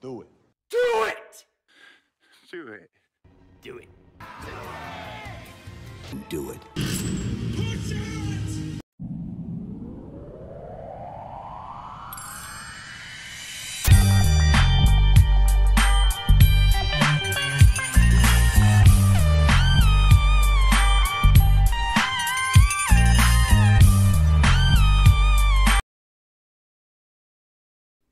Do it. Do it! Do it. Do it. Do it. Do it.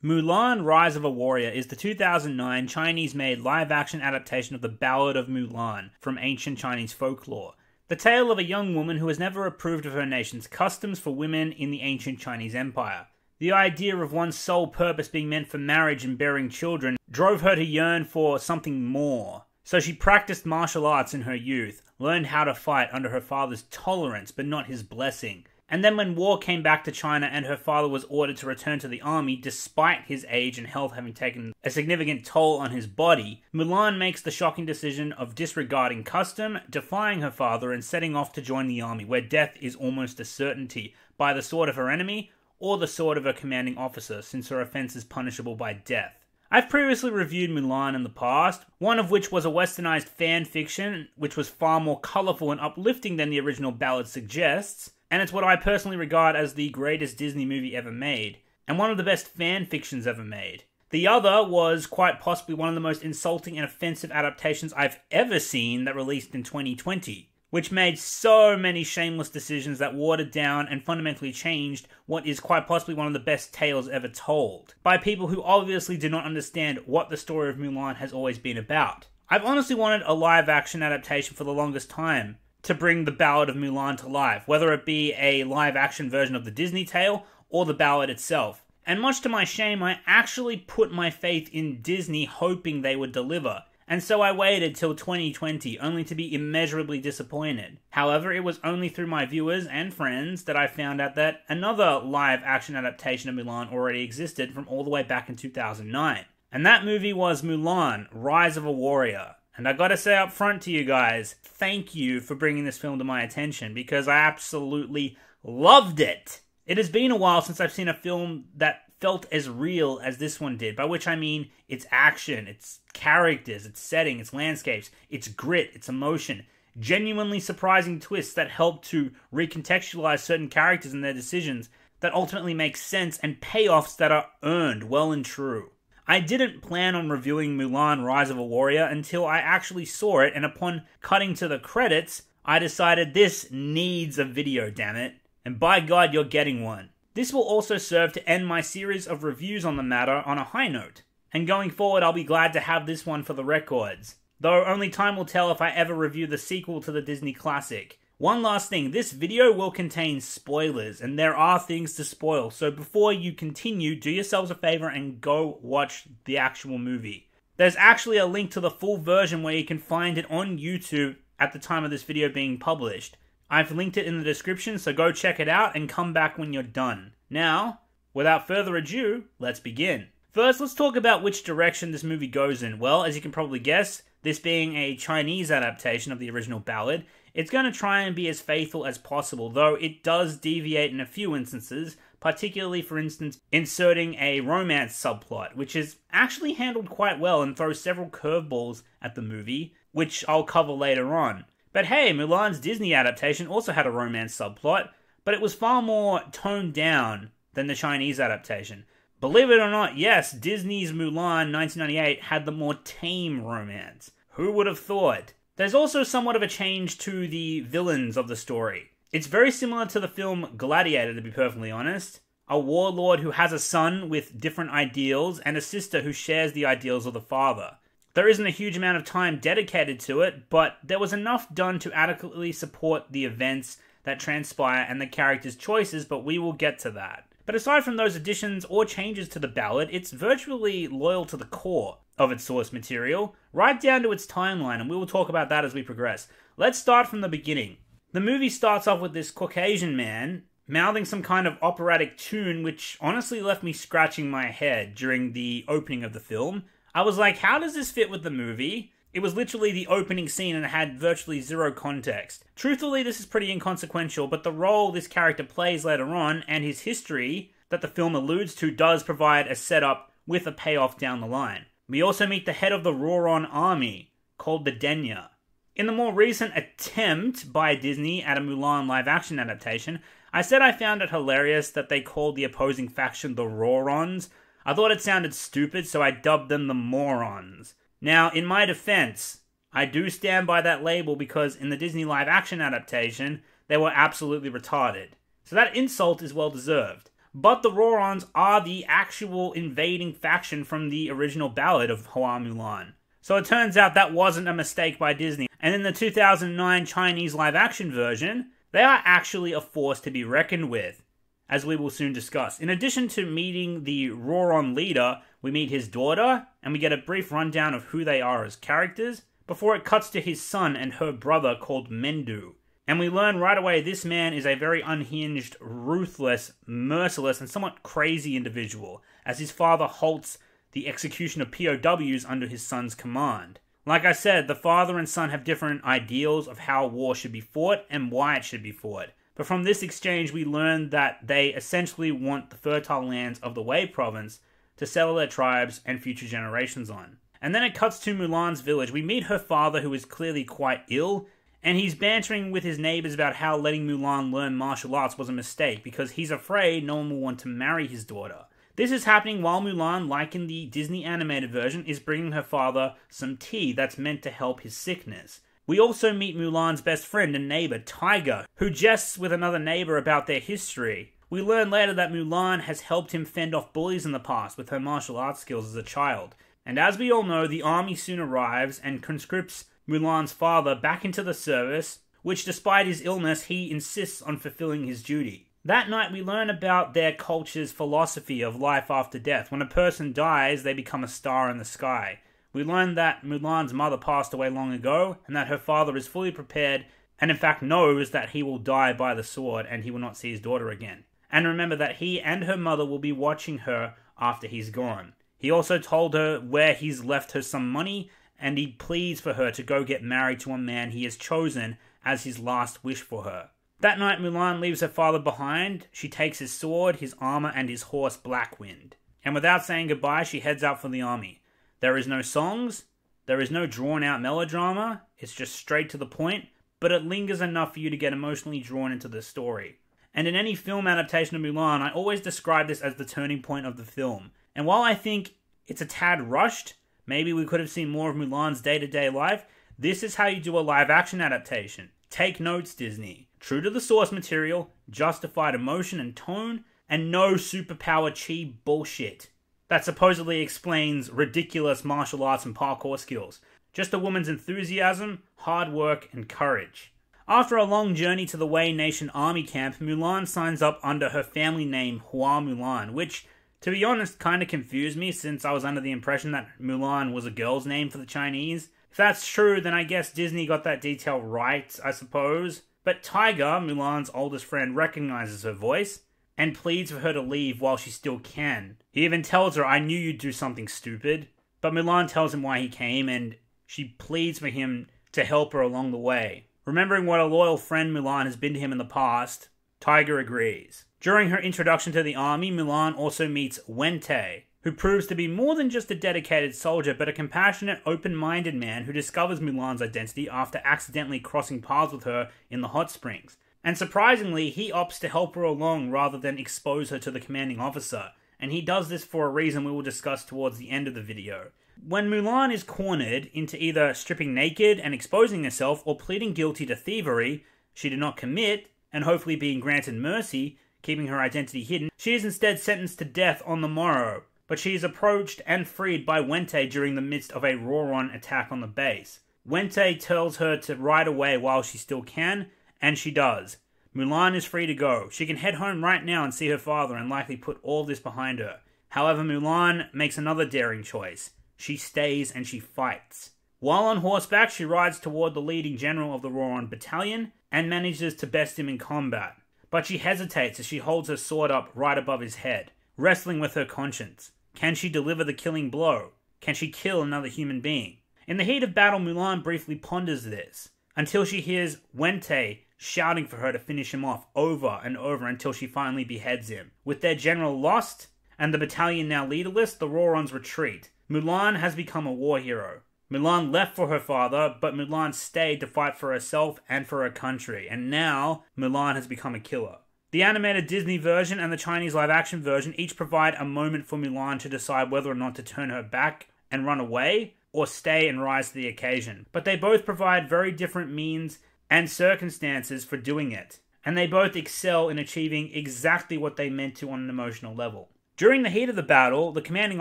Mulan Rise of a Warrior is the 2009 Chinese made live action adaptation of the Ballad of Mulan from ancient Chinese folklore, the tale of a young woman who has never approved of her nation's customs for women in the ancient Chinese empire. The idea of one's sole purpose being meant for marriage and bearing children drove her to yearn for something more. So she practiced martial arts in her youth, learned how to fight under her father's tolerance but not his blessing, and then, when war came back to China and her father was ordered to return to the army, despite his age and health having taken a significant toll on his body, Mulan makes the shocking decision of disregarding custom, defying her father, and setting off to join the army, where death is almost a certainty by the sword of her enemy or the sword of her commanding officer, since her offense is punishable by death. I've previously reviewed Mulan in the past, one of which was a westernized fan fiction, which was far more colorful and uplifting than the original ballad suggests and it's what I personally regard as the greatest Disney movie ever made, and one of the best fan fictions ever made. The other was quite possibly one of the most insulting and offensive adaptations I've ever seen that released in 2020, which made so many shameless decisions that watered down and fundamentally changed what is quite possibly one of the best tales ever told, by people who obviously do not understand what the story of Mulan has always been about. I've honestly wanted a live action adaptation for the longest time, to bring the Ballad of Mulan to life, whether it be a live action version of the Disney tale or the ballad itself. And much to my shame, I actually put my faith in Disney hoping they would deliver. And so I waited till 2020, only to be immeasurably disappointed. However, it was only through my viewers and friends that I found out that another live action adaptation of Mulan already existed from all the way back in 2009. And that movie was Mulan Rise of a Warrior. And I gotta say up front to you guys, thank you for bringing this film to my attention because I absolutely loved it. It has been a while since I've seen a film that felt as real as this one did, by which I mean its action, its characters, its setting, its landscapes, its grit, its emotion, genuinely surprising twists that help to recontextualize certain characters and their decisions that ultimately make sense and payoffs that are earned well and true. I didn't plan on reviewing Mulan Rise of a Warrior until I actually saw it, and upon cutting to the credits, I decided this needs a video, damn it. And by God, you're getting one. This will also serve to end my series of reviews on the matter on a high note, and going forward, I'll be glad to have this one for the records. Though only time will tell if I ever review the sequel to the Disney classic. One last thing, this video will contain spoilers, and there are things to spoil, so before you continue, do yourselves a favor and go watch the actual movie. There's actually a link to the full version where you can find it on YouTube at the time of this video being published. I've linked it in the description, so go check it out and come back when you're done. Now, without further ado, let's begin. First, let's talk about which direction this movie goes in. Well, as you can probably guess, this being a Chinese adaptation of the original ballad, it's going to try and be as faithful as possible, though it does deviate in a few instances, particularly, for instance, inserting a romance subplot, which is actually handled quite well and throws several curveballs at the movie, which I'll cover later on. But hey, Mulan's Disney adaptation also had a romance subplot, but it was far more toned down than the Chinese adaptation. Believe it or not, yes, Disney's Mulan 1998 had the more tame romance. Who would have thought? There's also somewhat of a change to the villains of the story. It's very similar to the film Gladiator, to be perfectly honest. A warlord who has a son with different ideals and a sister who shares the ideals of the father. There isn't a huge amount of time dedicated to it, but there was enough done to adequately support the events that transpire and the characters' choices, but we will get to that. But aside from those additions or changes to the ballad, it's virtually loyal to the core of its source material, right down to its timeline, and we will talk about that as we progress. Let's start from the beginning. The movie starts off with this Caucasian man mouthing some kind of operatic tune, which honestly left me scratching my head during the opening of the film. I was like, how does this fit with the movie? It was literally the opening scene and had virtually zero context. Truthfully, this is pretty inconsequential, but the role this character plays later on and his history that the film alludes to does provide a setup with a payoff down the line. We also meet the head of the Roron army, called the Denya. In the more recent attempt by Disney at a Mulan live action adaptation, I said I found it hilarious that they called the opposing faction the Rorons. I thought it sounded stupid, so I dubbed them the Morons. Now, in my defense, I do stand by that label because in the Disney live action adaptation, they were absolutely retarded. So that insult is well deserved. But the Rorons are the actual invading faction from the original ballad of Hua Mulan. So it turns out that wasn't a mistake by Disney. And in the 2009 Chinese live action version, they are actually a force to be reckoned with as we will soon discuss. In addition to meeting the Roron leader, we meet his daughter, and we get a brief rundown of who they are as characters, before it cuts to his son and her brother called Mendu. And we learn right away this man is a very unhinged, ruthless, merciless, and somewhat crazy individual, as his father halts the execution of POWs under his son's command. Like I said, the father and son have different ideals of how war should be fought and why it should be fought. But from this exchange, we learn that they essentially want the fertile lands of the Wei province to settle their tribes and future generations on. And then it cuts to Mulan's village. We meet her father, who is clearly quite ill, and he's bantering with his neighbors about how letting Mulan learn martial arts was a mistake because he's afraid no one will want to marry his daughter. This is happening while Mulan, like in the Disney animated version, is bringing her father some tea that's meant to help his sickness. We also meet Mulan's best friend and neighbor, Tiger, who jests with another neighbor about their history. We learn later that Mulan has helped him fend off bullies in the past with her martial arts skills as a child. And as we all know, the army soon arrives and conscripts Mulan's father back into the service, which despite his illness, he insists on fulfilling his duty. That night, we learn about their culture's philosophy of life after death. When a person dies, they become a star in the sky. We learn that Mulan's mother passed away long ago and that her father is fully prepared and in fact knows that he will die by the sword and he will not see his daughter again. And remember that he and her mother will be watching her after he's gone. He also told her where he's left her some money and he pleads for her to go get married to a man he has chosen as his last wish for her. That night, Mulan leaves her father behind. She takes his sword, his armor, and his horse, Blackwind. And without saying goodbye, she heads out for the army. There is no songs, there is no drawn out melodrama, it's just straight to the point, but it lingers enough for you to get emotionally drawn into the story. And in any film adaptation of Mulan, I always describe this as the turning point of the film. And while I think it's a tad rushed, maybe we could have seen more of Mulan's day to day life, this is how you do a live action adaptation. Take notes, Disney. True to the source material, justified emotion and tone, and no superpower chi bullshit that supposedly explains ridiculous martial arts and parkour skills. Just a woman's enthusiasm, hard work, and courage. After a long journey to the Wei Nation army camp, Mulan signs up under her family name Hua Mulan, which, to be honest, kind of confused me since I was under the impression that Mulan was a girl's name for the Chinese. If that's true, then I guess Disney got that detail right, I suppose. But Tiger, Mulan's oldest friend, recognizes her voice and pleads for her to leave while she still can. He even tells her, I knew you'd do something stupid. But Milan tells him why he came, and she pleads for him to help her along the way. Remembering what a loyal friend Milan has been to him in the past, Tiger agrees. During her introduction to the army, Milan also meets Wente, who proves to be more than just a dedicated soldier, but a compassionate, open minded man who discovers Milan's identity after accidentally crossing paths with her in the hot springs. And surprisingly, he opts to help her along rather than expose her to the commanding officer, and he does this for a reason we will discuss towards the end of the video. When Mulan is cornered into either stripping naked and exposing herself or pleading guilty to thievery, she did not commit, and hopefully being granted mercy, keeping her identity hidden, she is instead sentenced to death on the morrow, but she is approached and freed by Wente during the midst of a Roron attack on the base. Wente tells her to ride away while she still can, and she does. Mulan is free to go. She can head home right now and see her father and likely put all this behind her. However, Mulan makes another daring choice. She stays and she fights. While on horseback, she rides toward the leading general of the Roron battalion and manages to best him in combat. But she hesitates as she holds her sword up right above his head, wrestling with her conscience. Can she deliver the killing blow? Can she kill another human being? In the heat of battle, Mulan briefly ponders this, until she hears Wente shouting for her to finish him off over and over until she finally beheads him. With their general lost and the battalion now leaderless, the Rorons retreat. Mulan has become a war hero. Mulan left for her father, but Mulan stayed to fight for herself and for her country, and now Mulan has become a killer. The animated Disney version and the Chinese live action version each provide a moment for Mulan to decide whether or not to turn her back and run away, or stay and rise to the occasion. But they both provide very different means and circumstances for doing it, and they both excel in achieving exactly what they meant to on an emotional level. During the heat of the battle, the commanding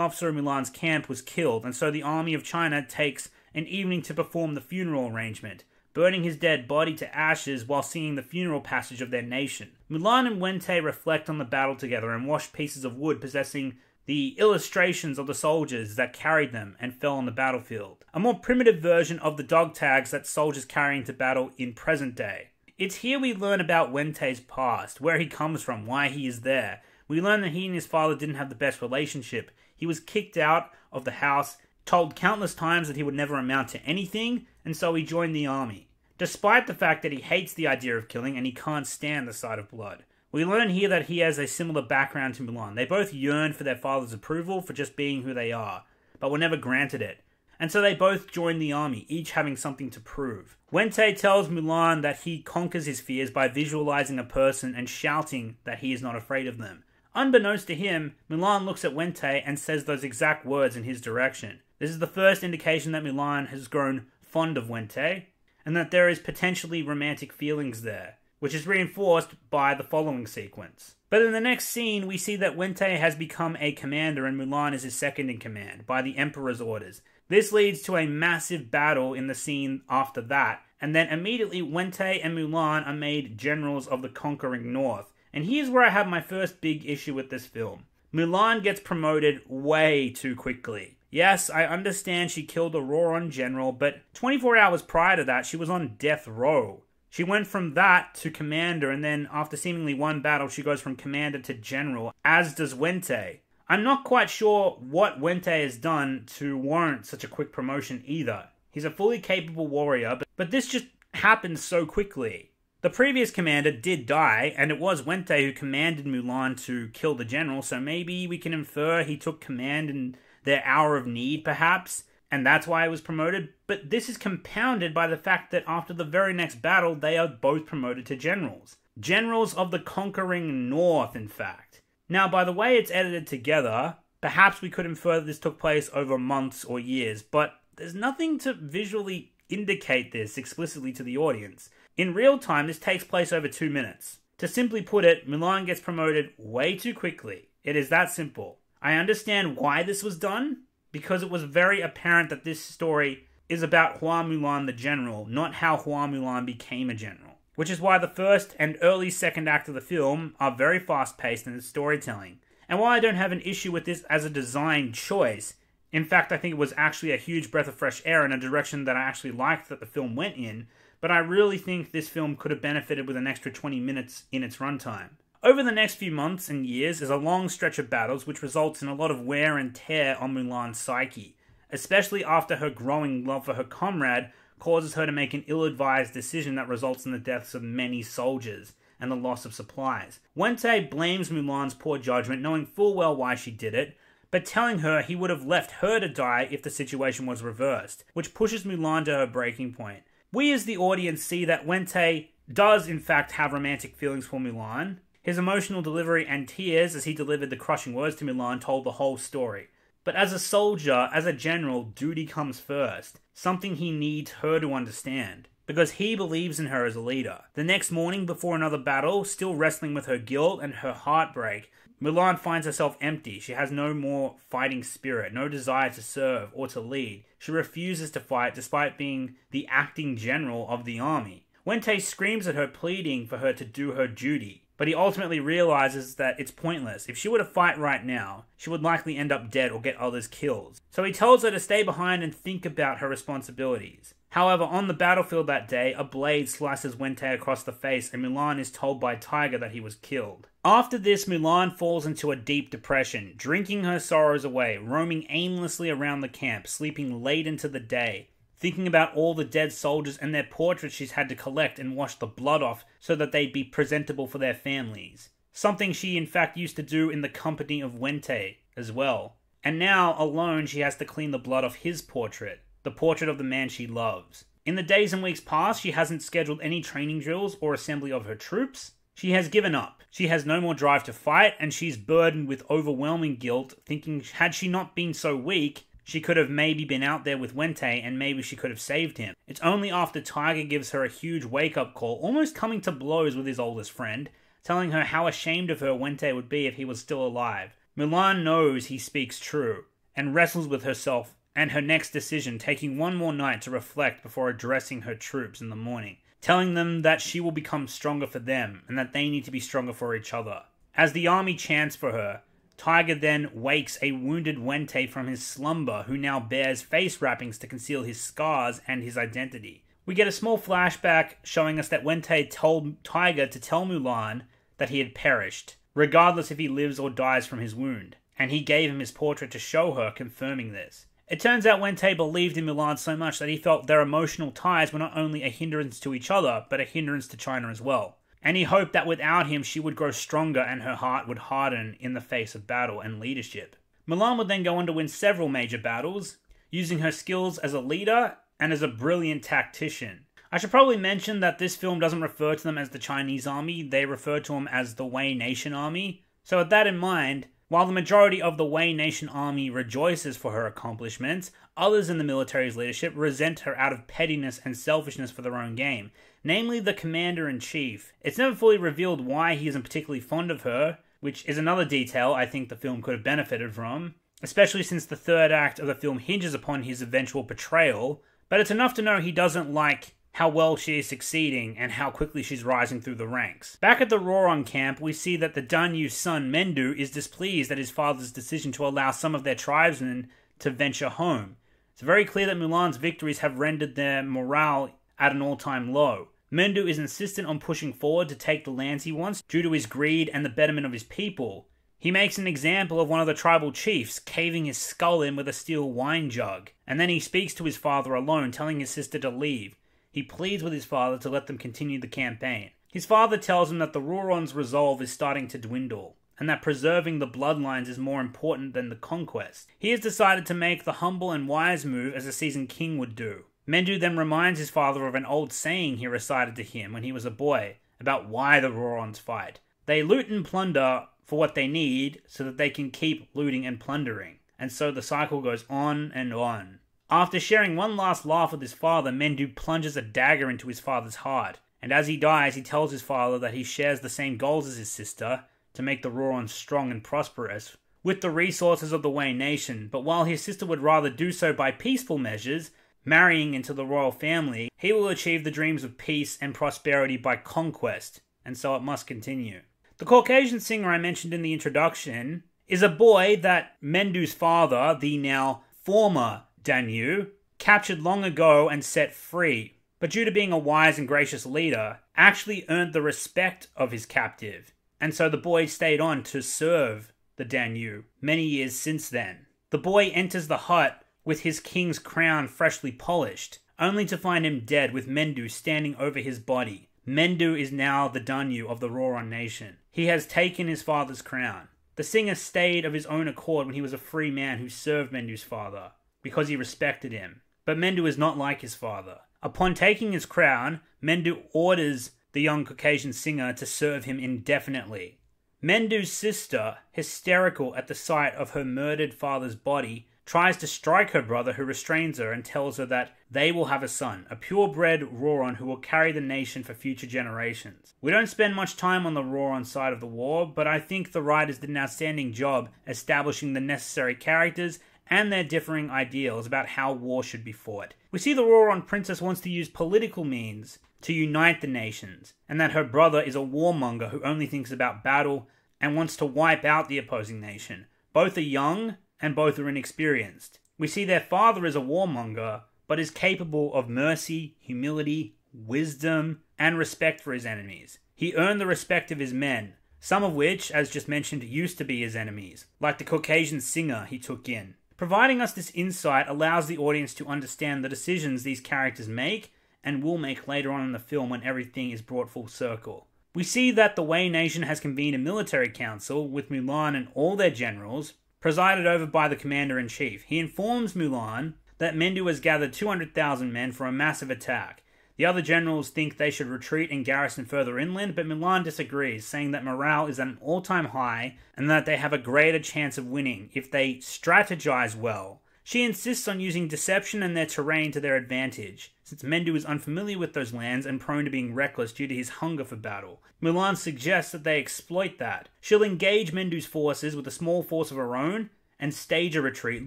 officer of Milan's camp was killed, and so the army of China takes an evening to perform the funeral arrangement, burning his dead body to ashes while singing the funeral passage of their nation. Milan and Wente reflect on the battle together and wash pieces of wood possessing the illustrations of the soldiers that carried them and fell on the battlefield, a more primitive version of the dog tags that soldiers carry into battle in present day. It's here we learn about Wente's past, where he comes from, why he is there. We learn that he and his father didn't have the best relationship. He was kicked out of the house, told countless times that he would never amount to anything, and so he joined the army. Despite the fact that he hates the idea of killing and he can't stand the sight of blood. We learn here that he has a similar background to Milan. They both yearn for their father's approval for just being who they are, but were never granted it. And so they both join the army, each having something to prove. Wente tells Mulan that he conquers his fears by visualizing a person and shouting that he is not afraid of them. Unbeknownst to him, Mulan looks at Wente and says those exact words in his direction. This is the first indication that Mulan has grown fond of Wente, and that there is potentially romantic feelings there which is reinforced by the following sequence. But in the next scene, we see that Wente has become a commander and Mulan is his second in command by the Emperor's orders. This leads to a massive battle in the scene after that, and then immediately Wente and Mulan are made generals of the conquering North. And here's where I have my first big issue with this film. Mulan gets promoted way too quickly. Yes, I understand she killed a Roron general, but 24 hours prior to that, she was on death row. She went from that to commander, and then after seemingly one battle, she goes from commander to general, as does Wente. I'm not quite sure what Wente has done to warrant such a quick promotion either. He's a fully capable warrior, but, but this just happened so quickly. The previous commander did die, and it was Wente who commanded Mulan to kill the general, so maybe we can infer he took command in their hour of need, perhaps? and that's why I was promoted, but this is compounded by the fact that after the very next battle, they are both promoted to generals. Generals of the conquering North, in fact. Now, by the way it's edited together, perhaps we could infer that this took place over months or years, but there's nothing to visually indicate this explicitly to the audience. In real time, this takes place over two minutes. To simply put it, Milan gets promoted way too quickly. It is that simple. I understand why this was done, because it was very apparent that this story is about Hua Mulan the general, not how Hua Mulan became a general. Which is why the first and early second act of the film are very fast paced in its storytelling. And while I don't have an issue with this as a design choice, in fact, I think it was actually a huge breath of fresh air in a direction that I actually liked that the film went in, but I really think this film could have benefited with an extra 20 minutes in its runtime. Over the next few months and years is a long stretch of battles which results in a lot of wear and tear on Mulan's psyche, especially after her growing love for her comrade causes her to make an ill advised decision that results in the deaths of many soldiers and the loss of supplies. Wente blames Mulan's poor judgment, knowing full well why she did it, but telling her he would have left her to die if the situation was reversed, which pushes Mulan to her breaking point. We as the audience see that Wente does in fact have romantic feelings for Mulan, his emotional delivery and tears as he delivered the crushing words to Milan told the whole story. But as a soldier, as a general, duty comes first, something he needs her to understand because he believes in her as a leader. The next morning, before another battle, still wrestling with her guilt and her heartbreak, Milan finds herself empty. She has no more fighting spirit, no desire to serve or to lead. She refuses to fight despite being the acting general of the army. Wente screams at her, pleading for her to do her duty. But he ultimately realizes that it's pointless. If she were to fight right now, she would likely end up dead or get others killed. So he tells her to stay behind and think about her responsibilities. However, on the battlefield that day, a blade slices Wente across the face, and Mulan is told by Tiger that he was killed. After this, Mulan falls into a deep depression, drinking her sorrows away, roaming aimlessly around the camp, sleeping late into the day, thinking about all the dead soldiers and their portraits she's had to collect and wash the blood off so that they'd be presentable for their families. Something she, in fact, used to do in the company of Wente as well. And now, alone, she has to clean the blood off his portrait, the portrait of the man she loves. In the days and weeks past, she hasn't scheduled any training drills or assembly of her troops. She has given up. She has no more drive to fight, and she's burdened with overwhelming guilt, thinking had she not been so weak, she could have maybe been out there with Wente and maybe she could have saved him. It's only after Tiger gives her a huge wake up call, almost coming to blows with his oldest friend, telling her how ashamed of her Wente would be if he was still alive. Milan knows he speaks true and wrestles with herself and her next decision, taking one more night to reflect before addressing her troops in the morning, telling them that she will become stronger for them and that they need to be stronger for each other. As the army chants for her, Tiger then wakes a wounded Wente from his slumber, who now bears face wrappings to conceal his scars and his identity. We get a small flashback showing us that Wente told Tiger to tell Mulan that he had perished, regardless if he lives or dies from his wound, and he gave him his portrait to show her, confirming this. It turns out Wente believed in Mulan so much that he felt their emotional ties were not only a hindrance to each other, but a hindrance to China as well and he hoped that without him she would grow stronger and her heart would harden in the face of battle and leadership. Milan would then go on to win several major battles, using her skills as a leader and as a brilliant tactician. I should probably mention that this film doesn't refer to them as the Chinese army, they refer to them as the Wei Nation Army. So, with that in mind, while the majority of the Wei Nation army rejoices for her accomplishments, others in the military's leadership resent her out of pettiness and selfishness for their own game, namely the commander in chief. It's never fully revealed why he isn't particularly fond of her, which is another detail I think the film could have benefited from, especially since the third act of the film hinges upon his eventual betrayal, but it's enough to know he doesn't like how well she is succeeding, and how quickly she's rising through the ranks. Back at the Roron camp, we see that the Danyu's son Mendu is displeased at his father's decision to allow some of their tribesmen to venture home. It's very clear that Mulan's victories have rendered their morale at an all time low. Mendu is insistent on pushing forward to take the lands he wants due to his greed and the betterment of his people. He makes an example of one of the tribal chiefs, caving his skull in with a steel wine jug, and then he speaks to his father alone, telling his sister to leave. He pleads with his father to let them continue the campaign. His father tells him that the Rurons' resolve is starting to dwindle, and that preserving the bloodlines is more important than the conquest. He has decided to make the humble and wise move as a seasoned king would do. Mendu then reminds his father of an old saying he recited to him when he was a boy about why the Rurons fight. They loot and plunder for what they need so that they can keep looting and plundering. And so the cycle goes on and on. After sharing one last laugh with his father, Mendu plunges a dagger into his father's heart, and as he dies, he tells his father that he shares the same goals as his sister to make the Rorans strong and prosperous with the resources of the Wei nation, but while his sister would rather do so by peaceful measures, marrying into the royal family, he will achieve the dreams of peace and prosperity by conquest, and so it must continue. The Caucasian singer I mentioned in the introduction is a boy that Mendu's father, the now former Danu, captured long ago and set free, but due to being a wise and gracious leader, actually earned the respect of his captive, and so the boy stayed on to serve the Danu many years since then. The boy enters the hut with his king's crown freshly polished, only to find him dead with Mendu standing over his body. Mendu is now the Danu of the Roron nation. He has taken his father's crown. The singer stayed of his own accord when he was a free man who served Mendu's father because he respected him. But Mendu is not like his father. Upon taking his crown, Mendu orders the young Caucasian singer to serve him indefinitely. Mendu's sister, hysterical at the sight of her murdered father's body, tries to strike her brother, who restrains her and tells her that they will have a son, a purebred Roron who will carry the nation for future generations. We don't spend much time on the Roron side of the war, but I think the writers did an outstanding job establishing the necessary characters and their differing ideals about how war should be fought. We see the Roron princess wants to use political means to unite the nations, and that her brother is a warmonger who only thinks about battle and wants to wipe out the opposing nation. Both are young and both are inexperienced. We see their father is a warmonger, but is capable of mercy, humility, wisdom, and respect for his enemies. He earned the respect of his men, some of which, as just mentioned, used to be his enemies, like the Caucasian singer he took in. Providing us this insight allows the audience to understand the decisions these characters make and will make later on in the film when everything is brought full circle. We see that the Wei Nation has convened a military council with Mulan and all their generals, presided over by the commander in chief. He informs Mulan that Mendu has gathered 200,000 men for a massive attack the other generals think they should retreat and garrison further inland, but Milan disagrees, saying that morale is at an all time high and that they have a greater chance of winning if they strategize well. She insists on using deception and their terrain to their advantage, since Mendu is unfamiliar with those lands and prone to being reckless due to his hunger for battle. Milan suggests that they exploit that. She'll engage Mendu's forces with a small force of her own and stage a retreat,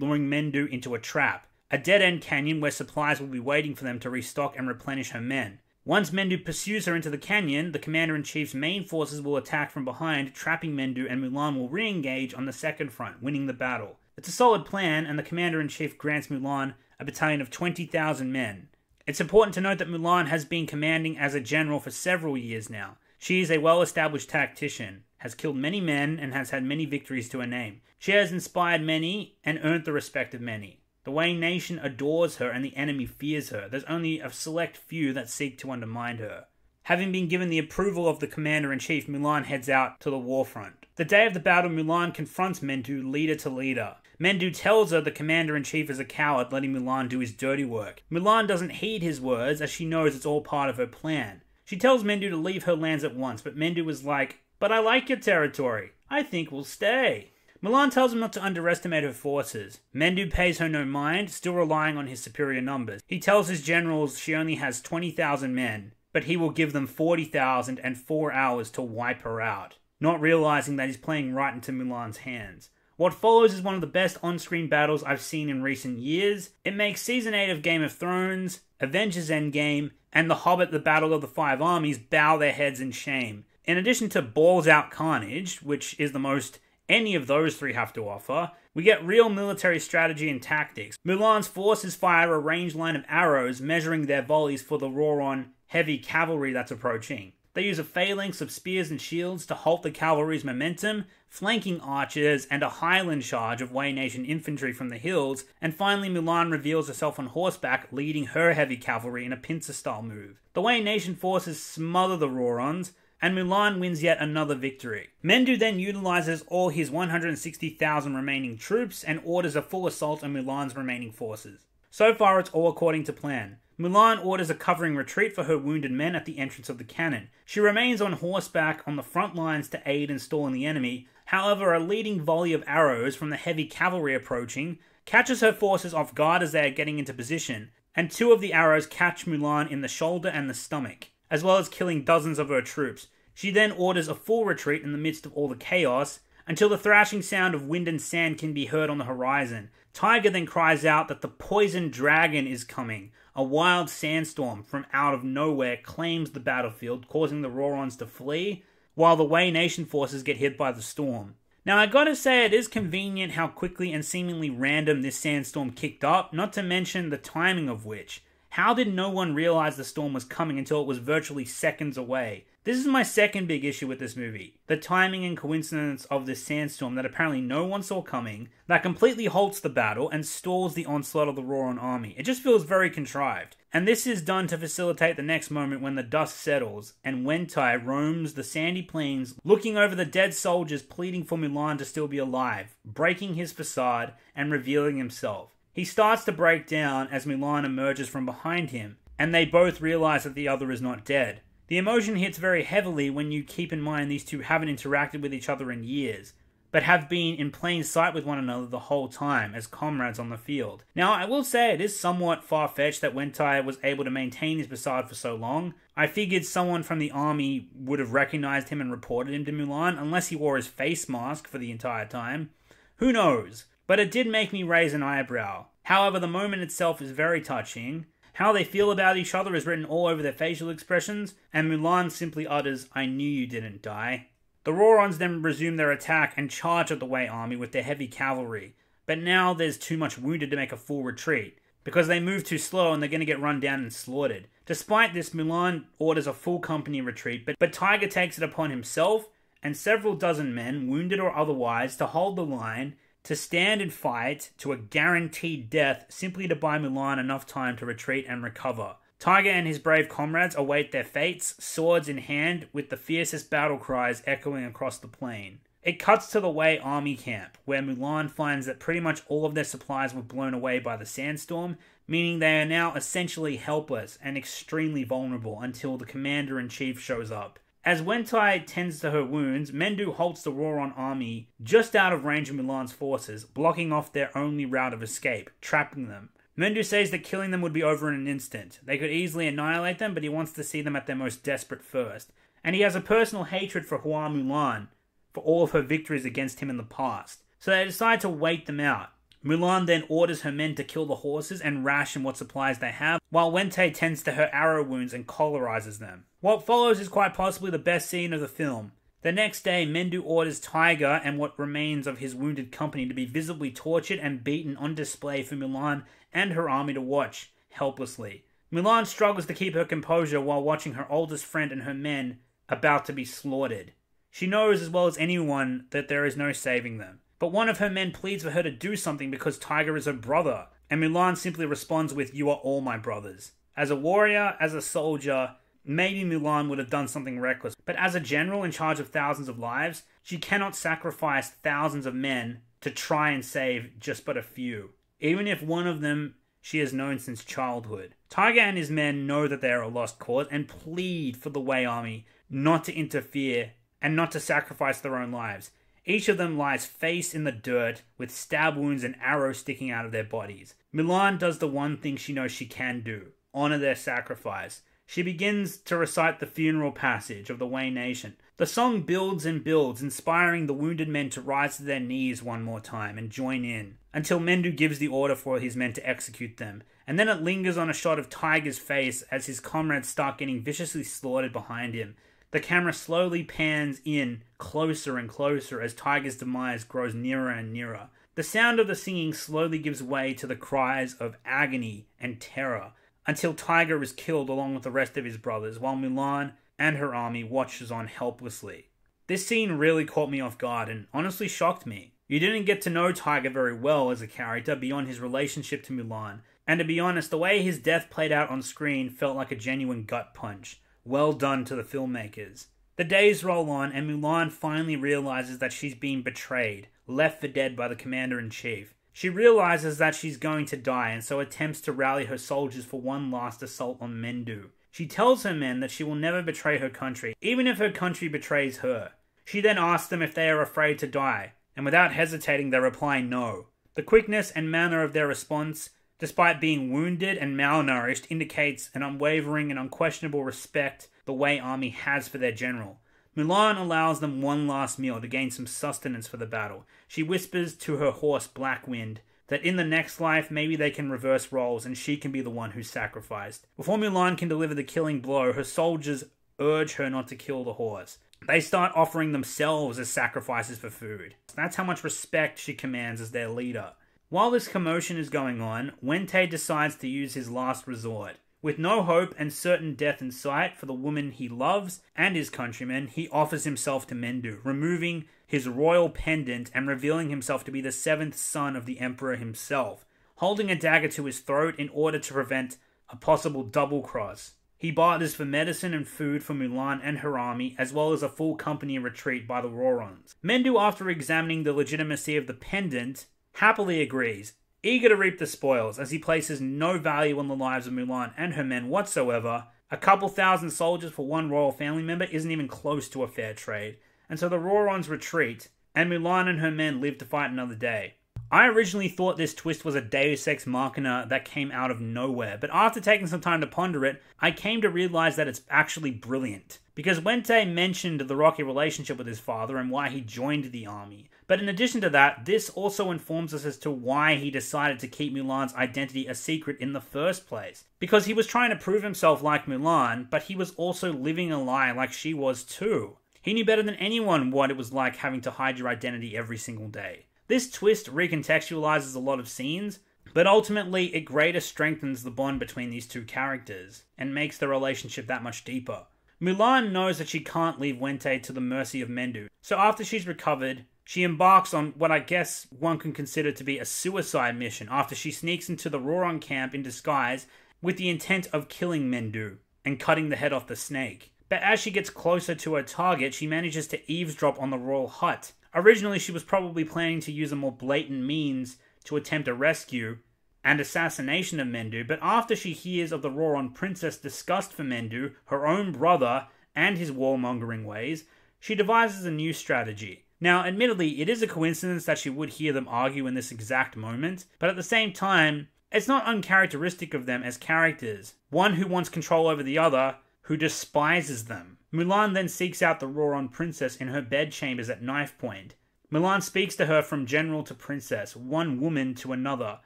luring Mendu into a trap a dead end canyon where supplies will be waiting for them to restock and replenish her men. Once Mendu pursues her into the canyon, the Commander in Chief's main forces will attack from behind, trapping Mendu, and Mulan will re engage on the second front, winning the battle. It's a solid plan, and the Commander in Chief grants Mulan a battalion of 20,000 men. It's important to note that Mulan has been commanding as a general for several years now. She is a well established tactician, has killed many men, and has had many victories to her name. She has inspired many and earned the respect of many. The Wayne Nation adores her and the enemy fears her. There's only a select few that seek to undermine her. Having been given the approval of the commander in chief, Mulan heads out to the warfront. The day of the battle, Mulan confronts Mendu leader to leader. Mendu tells her the commander in chief is a coward, letting Mulan do his dirty work. Mulan doesn't heed his words, as she knows it's all part of her plan. She tells Mendu to leave her lands at once, but Mendu is like, But I like your territory. I think we'll stay. Milan tells him not to underestimate her forces. Mendu pays her no mind, still relying on his superior numbers. He tells his generals she only has 20,000 men, but he will give them 40,000 and four hours to wipe her out, not realizing that he's playing right into Milan's hands. What follows is one of the best on screen battles I've seen in recent years. It makes Season 8 of Game of Thrones, Avengers Endgame, and The Hobbit The Battle of the Five Armies bow their heads in shame. In addition to balls out carnage, which is the most any of those three have to offer, we get real military strategy and tactics. Mulan's forces fire a range line of arrows, measuring their volleys for the Roron heavy cavalry that's approaching. They use a phalanx of spears and shields to halt the cavalry's momentum, flanking archers, and a highland charge of Wei Nation infantry from the hills, and finally Mulan reveals herself on horseback, leading her heavy cavalry in a pincer style move. The Wei Nation forces smother the Rorons, and Mulan wins yet another victory. Mendu then utilizes all his 160,000 remaining troops and orders a full assault on Mulan's remaining forces. So far, it's all according to plan. Mulan orders a covering retreat for her wounded men at the entrance of the cannon. She remains on horseback on the front lines to aid in stalling the enemy. However, a leading volley of arrows from the heavy cavalry approaching catches her forces off guard as they are getting into position, and two of the arrows catch Mulan in the shoulder and the stomach as well as killing dozens of her troops. She then orders a full retreat in the midst of all the chaos until the thrashing sound of wind and sand can be heard on the horizon. Tiger then cries out that the poison dragon is coming. A wild sandstorm from out of nowhere claims the battlefield, causing the Rorons to flee, while the Wei Nation forces get hit by the storm. Now, I gotta say, it is convenient how quickly and seemingly random this sandstorm kicked up, not to mention the timing of which. How did no one realize the storm was coming until it was virtually seconds away? This is my second big issue with this movie the timing and coincidence of this sandstorm that apparently no one saw coming, that completely halts the battle and stalls the onslaught of the Roran army. It just feels very contrived. And this is done to facilitate the next moment when the dust settles and Wentai roams the sandy plains looking over the dead soldiers pleading for Milan to still be alive, breaking his facade and revealing himself. He starts to break down as Milan emerges from behind him, and they both realize that the other is not dead. The emotion hits very heavily when you keep in mind these two haven't interacted with each other in years, but have been in plain sight with one another the whole time as comrades on the field. Now, I will say it is somewhat far fetched that Wentai was able to maintain his facade for so long. I figured someone from the army would have recognized him and reported him to Mulan, unless he wore his face mask for the entire time. Who knows? but it did make me raise an eyebrow. However, the moment itself is very touching. How they feel about each other is written all over their facial expressions, and Mulan simply utters, I knew you didn't die. The Rorons then resume their attack and charge at the Wei army with their heavy cavalry, but now there's too much wounded to make a full retreat, because they move too slow and they're going to get run down and slaughtered. Despite this, Mulan orders a full company retreat, but, but Tiger takes it upon himself and several dozen men, wounded or otherwise, to hold the line to stand and fight to a guaranteed death simply to buy Mulan enough time to retreat and recover. Tiger and his brave comrades await their fates, swords in hand, with the fiercest battle cries echoing across the plain. It cuts to the Wei army camp, where Mulan finds that pretty much all of their supplies were blown away by the sandstorm, meaning they are now essentially helpless and extremely vulnerable until the commander in chief shows up. As Wentai tends to her wounds, Mendu halts the Roron army just out of range of Milan's forces, blocking off their only route of escape, trapping them. Mendu says that killing them would be over in an instant. They could easily annihilate them, but he wants to see them at their most desperate first. And he has a personal hatred for Hua Mulan for all of her victories against him in the past. So they decide to wait them out. Mulan then orders her men to kill the horses and ration what supplies they have, while Wente tends to her arrow wounds and colorizes them. What follows is quite possibly the best scene of the film. The next day, Mendu orders Tiger and what remains of his wounded company to be visibly tortured and beaten on display for Mulan and her army to watch, helplessly. Mulan struggles to keep her composure while watching her oldest friend and her men about to be slaughtered. She knows as well as anyone that there is no saving them. But one of her men pleads for her to do something because Tiger is her brother, and Mulan simply responds with, You are all my brothers. As a warrior, as a soldier, maybe Mulan would have done something reckless, but as a general in charge of thousands of lives, she cannot sacrifice thousands of men to try and save just but a few, even if one of them she has known since childhood. Tiger and his men know that they are a lost cause and plead for the Wei army not to interfere and not to sacrifice their own lives. Each of them lies face in the dirt with stab wounds and arrows sticking out of their bodies. Milan does the one thing she knows she can do honor their sacrifice. She begins to recite the funeral passage of the Way Nation. The song builds and builds, inspiring the wounded men to rise to their knees one more time and join in, until Mendu gives the order for his men to execute them, and then it lingers on a shot of Tiger's face as his comrades start getting viciously slaughtered behind him. The camera slowly pans in closer and closer as Tiger's demise grows nearer and nearer. The sound of the singing slowly gives way to the cries of agony and terror until Tiger is killed along with the rest of his brothers while Mulan and her army watches on helplessly. This scene really caught me off guard and honestly shocked me. You didn't get to know Tiger very well as a character beyond his relationship to Mulan, and to be honest, the way his death played out on screen felt like a genuine gut punch. Well done to the filmmakers. The days roll on, and Mulan finally realizes that she's being betrayed, left for dead by the commander in chief. She realizes that she's going to die and so attempts to rally her soldiers for one last assault on Mendu. She tells her men that she will never betray her country, even if her country betrays her. She then asks them if they are afraid to die, and without hesitating, they reply no. The quickness and manner of their response despite being wounded and malnourished, indicates an unwavering and unquestionable respect the Wei army has for their general. Mulan allows them one last meal to gain some sustenance for the battle. She whispers to her horse Black Wind that in the next life maybe they can reverse roles and she can be the one who's sacrificed. Before Mulan can deliver the killing blow, her soldiers urge her not to kill the horse. They start offering themselves as sacrifices for food. That's how much respect she commands as their leader. While this commotion is going on, Wente decides to use his last resort. With no hope and certain death in sight for the woman he loves and his countrymen, he offers himself to Mendu, removing his royal pendant and revealing himself to be the seventh son of the emperor himself, holding a dagger to his throat in order to prevent a possible double cross. He barters for medicine and food for Mulan and army, as well as a full company retreat by the Rorons. Mendu, after examining the legitimacy of the pendant, happily agrees, eager to reap the spoils as he places no value on the lives of Mulan and her men whatsoever. A couple thousand soldiers for one royal family member isn't even close to a fair trade, and so the Rorons retreat, and Mulan and her men live to fight another day. I originally thought this twist was a Deus Ex Machina that came out of nowhere, but after taking some time to ponder it, I came to realize that it's actually brilliant. Because Wente mentioned the rocky relationship with his father and why he joined the army. But in addition to that, this also informs us as to why he decided to keep Mulan's identity a secret in the first place. Because he was trying to prove himself like Mulan, but he was also living a lie like she was too. He knew better than anyone what it was like having to hide your identity every single day. This twist recontextualizes a lot of scenes, but ultimately it greater strengthens the bond between these two characters and makes the relationship that much deeper. Mulan knows that she can't leave Wente to the mercy of Mendu, so after she's recovered, she embarks on what I guess one can consider to be a suicide mission after she sneaks into the Roron camp in disguise with the intent of killing Mendu and cutting the head off the snake. But as she gets closer to her target, she manages to eavesdrop on the royal hut Originally, she was probably planning to use a more blatant means to attempt a rescue and assassination of Mendu, but after she hears of the Roron princess' disgust for Mendu, her own brother, and his warmongering ways, she devises a new strategy. Now, admittedly, it is a coincidence that she would hear them argue in this exact moment, but at the same time, it's not uncharacteristic of them as characters. One who wants control over the other, who despises them. Mulan then seeks out the Roron princess in her bedchambers at knife point. Mulan speaks to her from general to princess, one woman to another,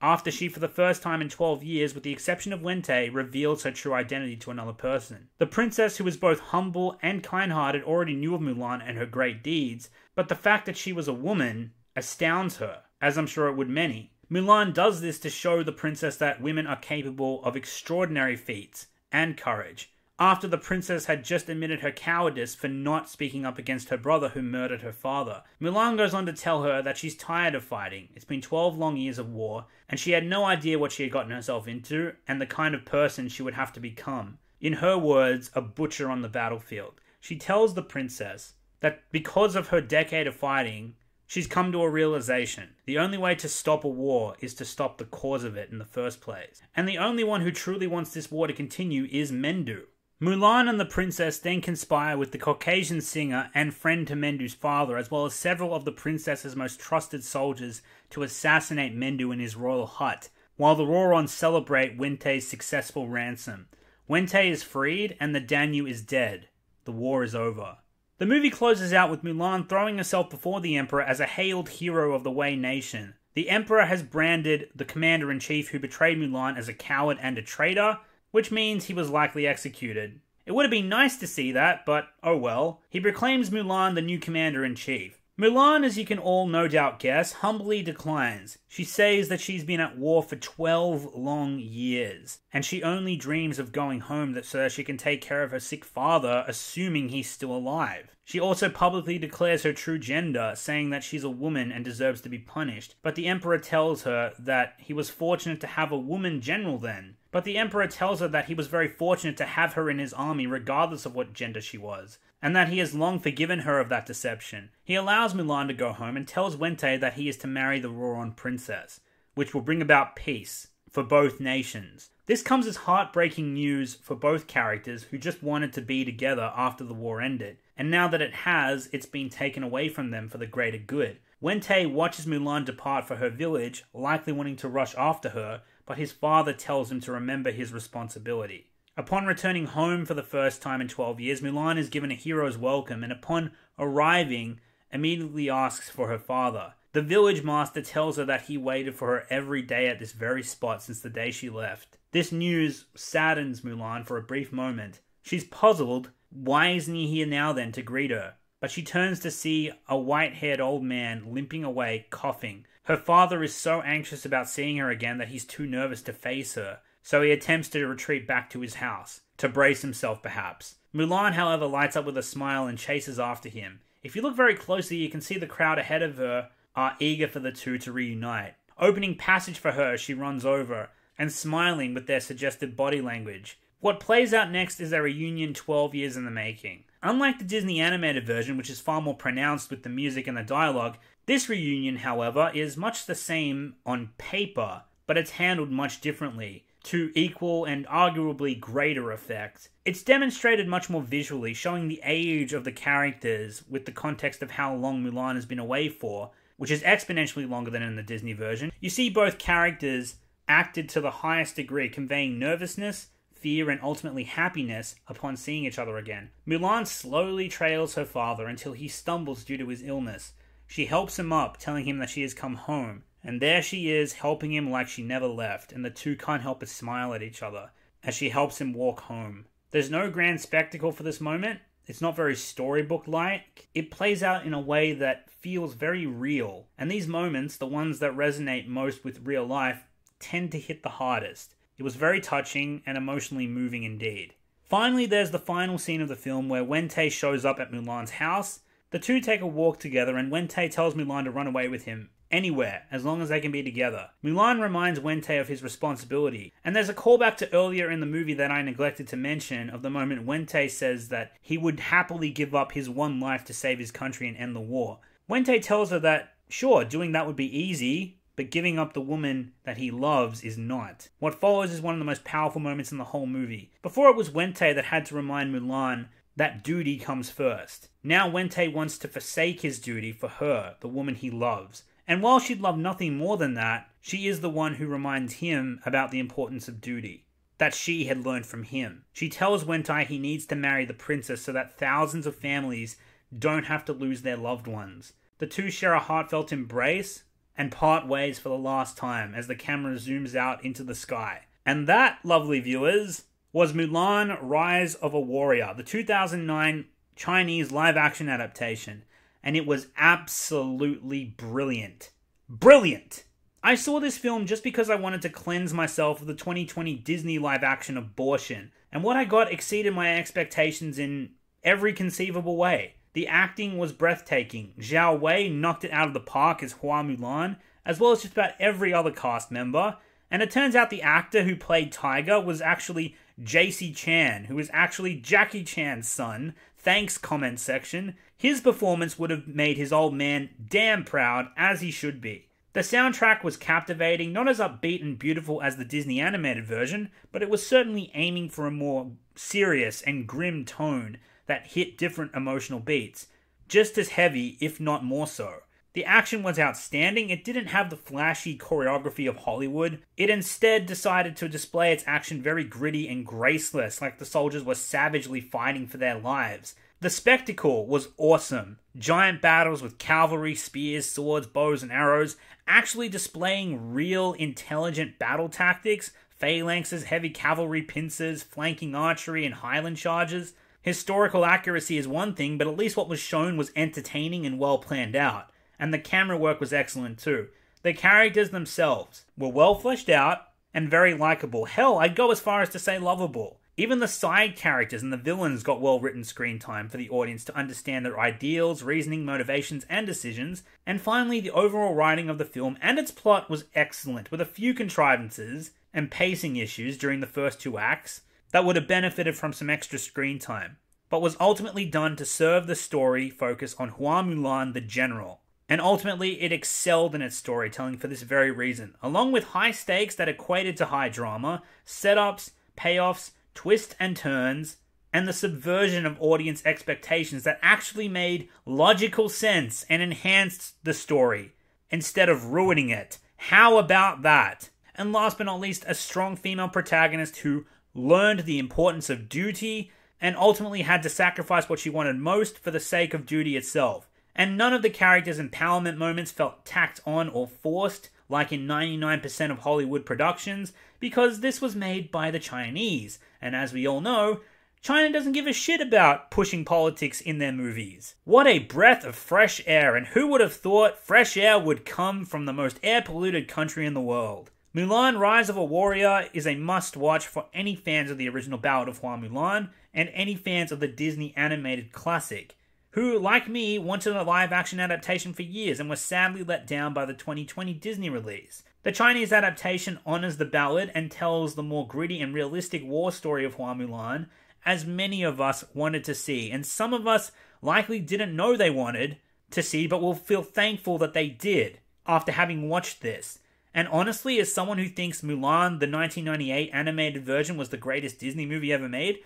after she, for the first time in 12 years, with the exception of Wente, reveals her true identity to another person. The princess, who was both humble and kind hearted, already knew of Mulan and her great deeds, but the fact that she was a woman astounds her, as I'm sure it would many. Mulan does this to show the princess that women are capable of extraordinary feats and courage after the princess had just admitted her cowardice for not speaking up against her brother who murdered her father. Mulan goes on to tell her that she's tired of fighting. It's been 12 long years of war, and she had no idea what she had gotten herself into and the kind of person she would have to become. In her words, a butcher on the battlefield. She tells the princess that because of her decade of fighting, she's come to a realization. The only way to stop a war is to stop the cause of it in the first place. And the only one who truly wants this war to continue is Mendu. Mulan and the princess then conspire with the Caucasian singer and friend to Mendu's father, as well as several of the princess's most trusted soldiers, to assassinate Mendu in his royal hut, while the Rorons celebrate Wente's successful ransom. Wente is freed, and the Danu is dead. The war is over. The movie closes out with Mulan throwing herself before the Emperor as a hailed hero of the Wei Nation. The Emperor has branded the Commander in Chief who betrayed Mulan as a coward and a traitor, which means he was likely executed. It would have been nice to see that, but oh well. He proclaims Mulan the new commander in chief. Mulan, as you can all no doubt guess, humbly declines. She says that she's been at war for 12 long years, and she only dreams of going home that so she can take care of her sick father, assuming he's still alive. She also publicly declares her true gender, saying that she's a woman and deserves to be punished, but the Emperor tells her that he was fortunate to have a woman general then, but the Emperor tells her that he was very fortunate to have her in his army, regardless of what gender she was, and that he has long forgiven her of that deception. He allows Mulan to go home and tells Wente that he is to marry the Roron princess, which will bring about peace for both nations. This comes as heartbreaking news for both characters who just wanted to be together after the war ended, and now that it has, it's been taken away from them for the greater good. Wente watches Mulan depart for her village, likely wanting to rush after her, but his father tells him to remember his responsibility. Upon returning home for the first time in 12 years, Mulan is given a hero's welcome and upon arriving, immediately asks for her father. The village master tells her that he waited for her every day at this very spot since the day she left. This news saddens Mulan for a brief moment. She's puzzled. Why isn't he here now then to greet her? But she turns to see a white haired old man limping away, coughing, her father is so anxious about seeing her again that he's too nervous to face her, so he attempts to retreat back to his house, to brace himself perhaps. Mulan, however, lights up with a smile and chases after him. If you look very closely, you can see the crowd ahead of her are eager for the two to reunite. Opening passage for her, she runs over, and smiling with their suggestive body language. What plays out next is a reunion 12 years in the making. Unlike the Disney animated version, which is far more pronounced with the music and the dialogue, this reunion, however, is much the same on paper, but it's handled much differently to equal and arguably greater effect. It's demonstrated much more visually, showing the age of the characters with the context of how long Mulan has been away for, which is exponentially longer than in the Disney version. You see both characters acted to the highest degree, conveying nervousness, fear, and ultimately happiness upon seeing each other again. Mulan slowly trails her father until he stumbles due to his illness, she helps him up, telling him that she has come home. And there she is, helping him like she never left, and the two can't help but smile at each other as she helps him walk home. There's no grand spectacle for this moment. It's not very storybook like. It plays out in a way that feels very real. And these moments, the ones that resonate most with real life, tend to hit the hardest. It was very touching and emotionally moving indeed. Finally, there's the final scene of the film where Wente shows up at Mulan's house the two take a walk together, and Wente tells Mulan to run away with him anywhere as long as they can be together. Mulan reminds Wente of his responsibility, and there's a callback to earlier in the movie that I neglected to mention of the moment Wente says that he would happily give up his one life to save his country and end the war. Wente tells her that, sure, doing that would be easy, but giving up the woman that he loves is not. What follows is one of the most powerful moments in the whole movie. Before it was Wente that had to remind Mulan that duty comes first. Now Wente wants to forsake his duty for her, the woman he loves, and while she'd love nothing more than that, she is the one who reminds him about the importance of duty. That she had learned from him. She tells Wentai he needs to marry the princess so that thousands of families don't have to lose their loved ones. The two share a heartfelt embrace and part ways for the last time as the camera zooms out into the sky. And that, lovely viewers, was Mulan Rise of a Warrior, the 2009 Chinese live action adaptation, and it was absolutely brilliant. Brilliant! I saw this film just because I wanted to cleanse myself of the 2020 Disney live action abortion, and what I got exceeded my expectations in every conceivable way. The acting was breathtaking. Zhao Wei knocked it out of the park as Hua Mulan, as well as just about every other cast member, and it turns out the actor who played Tiger was actually JC Chan, who is actually Jackie Chan's son, thanks comment section, his performance would have made his old man damn proud, as he should be. The soundtrack was captivating, not as upbeat and beautiful as the Disney animated version, but it was certainly aiming for a more serious and grim tone that hit different emotional beats, just as heavy, if not more so. The action was outstanding, it didn't have the flashy choreography of Hollywood. It instead decided to display its action very gritty and graceless, like the soldiers were savagely fighting for their lives. The spectacle was awesome. Giant battles with cavalry, spears, swords, bows, and arrows, actually displaying real intelligent battle tactics, phalanxes, heavy cavalry pincers, flanking archery, and highland charges. Historical accuracy is one thing, but at least what was shown was entertaining and well planned out and the camera work was excellent too. The characters themselves were well fleshed out and very likable. Hell, I'd go as far as to say lovable. Even the side characters and the villains got well written screen time for the audience to understand their ideals, reasoning, motivations, and decisions. And finally, the overall writing of the film and its plot was excellent, with a few contrivances and pacing issues during the first two acts that would have benefited from some extra screen time, but was ultimately done to serve the story focus on Hua Mulan the General, and ultimately, it excelled in its storytelling for this very reason, along with high stakes that equated to high drama, setups, payoffs, twists and turns, and the subversion of audience expectations that actually made logical sense and enhanced the story instead of ruining it. How about that? And last but not least, a strong female protagonist who learned the importance of duty and ultimately had to sacrifice what she wanted most for the sake of duty itself and none of the characters' empowerment moments felt tacked on or forced, like in 99% of Hollywood productions, because this was made by the Chinese, and as we all know, China doesn't give a shit about pushing politics in their movies. What a breath of fresh air, and who would have thought fresh air would come from the most air polluted country in the world? Mulan Rise of a Warrior is a must watch for any fans of the original Ballad of Hua Mulan and any fans of the Disney animated classic who, like me, wanted a live action adaptation for years and was sadly let down by the 2020 Disney release. The Chinese adaptation honors the ballad and tells the more gritty and realistic war story of Hua Mulan, as many of us wanted to see, and some of us likely didn't know they wanted to see, but will feel thankful that they did after having watched this. And honestly, as someone who thinks Mulan, the 1998 animated version, was the greatest Disney movie ever made,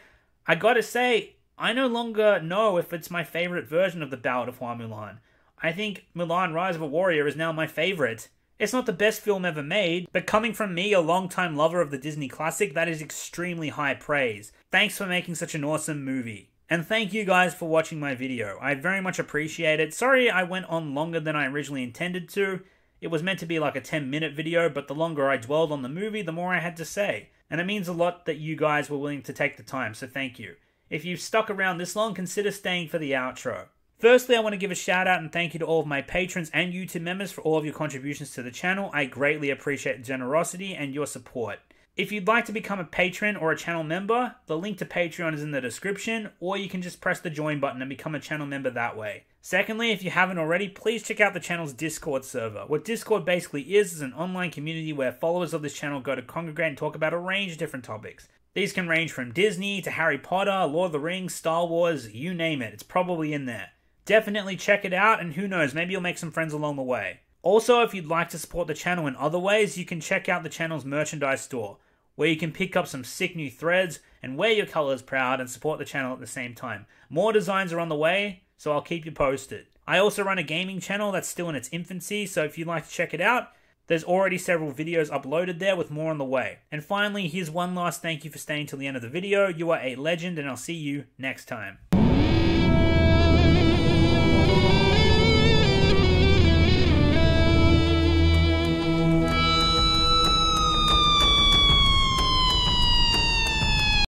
I gotta say, I no longer know if it's my favorite version of the Ballad of Hua Mulan. I think Mulan Rise of a Warrior is now my favorite. It's not the best film ever made, but coming from me, a longtime lover of the Disney classic, that is extremely high praise. Thanks for making such an awesome movie. And thank you guys for watching my video. I very much appreciate it. Sorry I went on longer than I originally intended to. It was meant to be like a 10 minute video, but the longer I dwelled on the movie, the more I had to say. And it means a lot that you guys were willing to take the time, so thank you. If you've stuck around this long, consider staying for the outro. Firstly, I want to give a shout out and thank you to all of my patrons and YouTube members for all of your contributions to the channel. I greatly appreciate the generosity and your support. If you'd like to become a patron or a channel member, the link to Patreon is in the description, or you can just press the join button and become a channel member that way. Secondly, if you haven't already, please check out the channel's Discord server. What Discord basically is is an online community where followers of this channel go to congregate and talk about a range of different topics. These can range from Disney to Harry Potter, Lord of the Rings, Star Wars, you name it. It's probably in there. Definitely check it out, and who knows, maybe you'll make some friends along the way. Also, if you'd like to support the channel in other ways, you can check out the channel's merchandise store, where you can pick up some sick new threads and wear your colors proud and support the channel at the same time. More designs are on the way, so I'll keep you posted. I also run a gaming channel that's still in its infancy, so if you'd like to check it out, there's already several videos uploaded there with more on the way. And finally, here's one last thank you for staying till the end of the video. You are a legend and I'll see you next time.